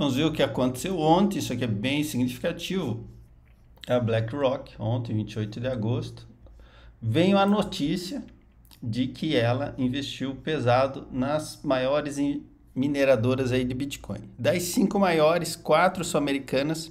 Vamos ver o que aconteceu ontem, isso aqui é bem significativo. É a BlackRock, ontem, 28 de agosto, veio a notícia de que ela investiu pesado nas maiores mineradoras aí de Bitcoin. Das cinco maiores, quatro são americanas.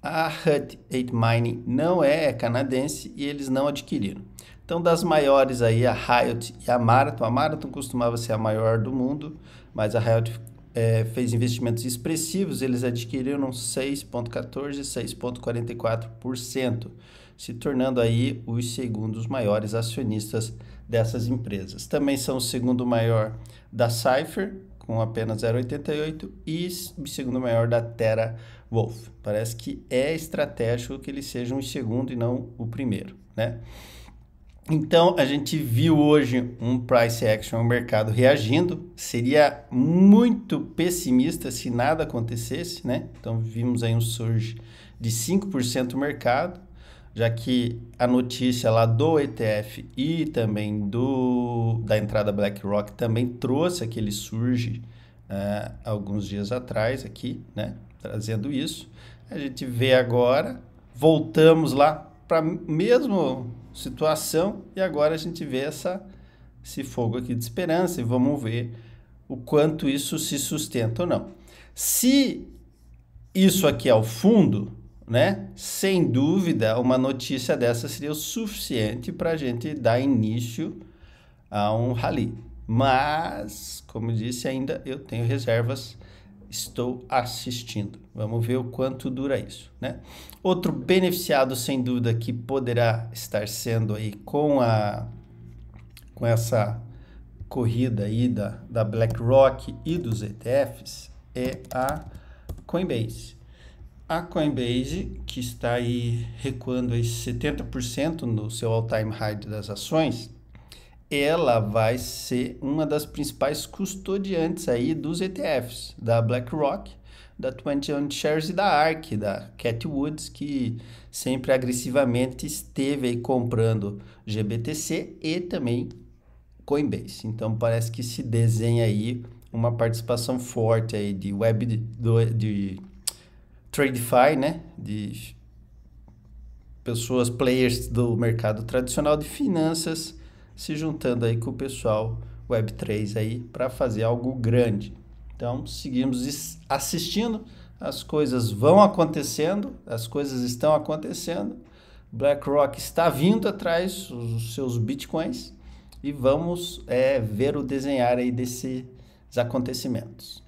A Hut 8 Mining não é, é canadense e eles não adquiriram. Então, das maiores aí, a Riot e a Marathon. A Marathon costumava ser a maior do mundo, mas a Riot é, fez investimentos expressivos, eles adquiriram 6,14% e 6,44%, se tornando aí os segundos maiores acionistas dessas empresas. Também são o segundo maior da Cypher, com apenas 0,88%, e o segundo maior da Terra Wolf. Parece que é estratégico que eles sejam o segundo e não o primeiro, né? Então a gente viu hoje um price action, um mercado reagindo. Seria muito pessimista se nada acontecesse, né? Então vimos aí um surge de 5% no mercado, já que a notícia lá do ETF e também do da entrada BlackRock também trouxe aquele surge uh, alguns dias atrás aqui, né? Trazendo isso. A gente vê agora, voltamos lá para mesmo situação e agora a gente vê essa, esse fogo aqui de esperança e vamos ver o quanto isso se sustenta ou não. Se isso aqui é o fundo, né? Sem dúvida, uma notícia dessa seria o suficiente para a gente dar início a um rally. Mas, como disse, ainda eu tenho reservas estou assistindo. Vamos ver o quanto dura isso, né? Outro beneficiado sem dúvida que poderá estar sendo aí com a com essa corrida aí da, da BlackRock e dos ETFs é a Coinbase. A Coinbase, que está aí recuando aí 70% no seu all-time high das ações, ela vai ser uma das principais custodiantes aí dos ETFs, da BlackRock, da 21 Shares e da ARK, da Cat Woods, que sempre agressivamente esteve aí comprando GBTC e também Coinbase. Então parece que se desenha aí uma participação forte aí de web de, de, TradeFi, né? De pessoas players do mercado tradicional de finanças se juntando aí com o pessoal Web3 aí para fazer algo grande. Então, seguimos assistindo, as coisas vão acontecendo, as coisas estão acontecendo. BlackRock está vindo atrás os seus bitcoins e vamos é, ver o desenhar aí desses acontecimentos.